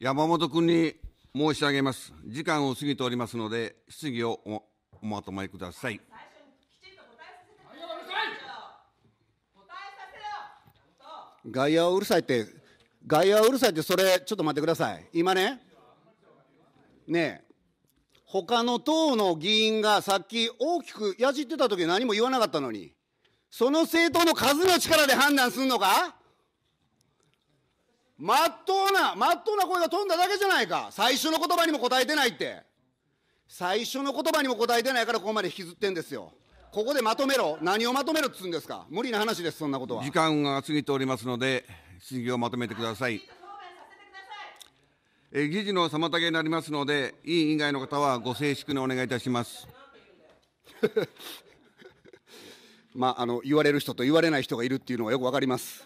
山本君に申し上げます。時間を過ぎておりますので、質疑をおまとめください。外野はうるさいって、外野はうるさいって、それ、ちょっと待ってください。今ね、ねえ、他の党の議員がさっき大きくやじってた時何も言わなかったのに、その政党の数の力で判断するのかまっとうな、まっとうな声が飛んだだけじゃないか。最初の言葉にも答えてないって。最初の言葉にも答えてないからここまで引きずってんですよ。ここでまとめろ。何をまとめろっつうんですか。無理な話です、そんなことは。時間が過ぎておりますので、質疑をまとめてください。え議事の妨げになりますので、委員以外の方はご静粛にお願いいたします。まあ、あの言われる人と言われない人がいるっていうのはよくわかります。